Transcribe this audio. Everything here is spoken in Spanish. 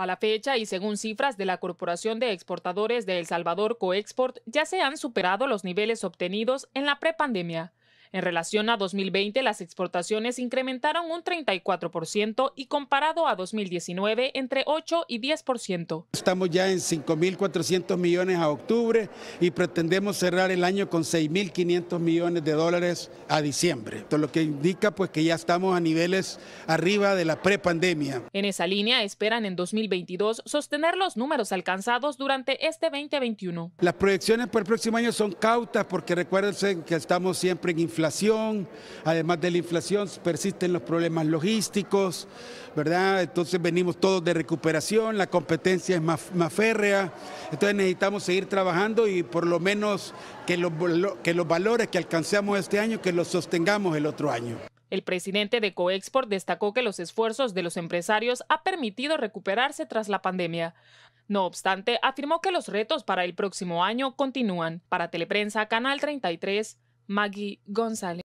A la fecha y según cifras de la Corporación de Exportadores de El Salvador Coexport, ya se han superado los niveles obtenidos en la prepandemia. En relación a 2020, las exportaciones incrementaron un 34% y comparado a 2019, entre 8 y 10%. Estamos ya en 5.400 millones a octubre y pretendemos cerrar el año con 6.500 millones de dólares a diciembre. lo que indica pues que ya estamos a niveles arriba de la prepandemia. En esa línea esperan en 2022 sostener los números alcanzados durante este 2021. Las proyecciones para el próximo año son cautas porque recuerden que estamos siempre en inflación inflación, además de la inflación persisten los problemas logísticos, ¿verdad? Entonces venimos todos de recuperación, la competencia es más, férrea, entonces necesitamos seguir trabajando y por lo menos que los, que los valores que alcancemos este año, que los sostengamos el otro año. El presidente de Coexport destacó que los esfuerzos de los empresarios ha permitido recuperarse tras la pandemia. No obstante, afirmó que los retos para el próximo año continúan. Para Teleprensa, Canal 33, Maggie González.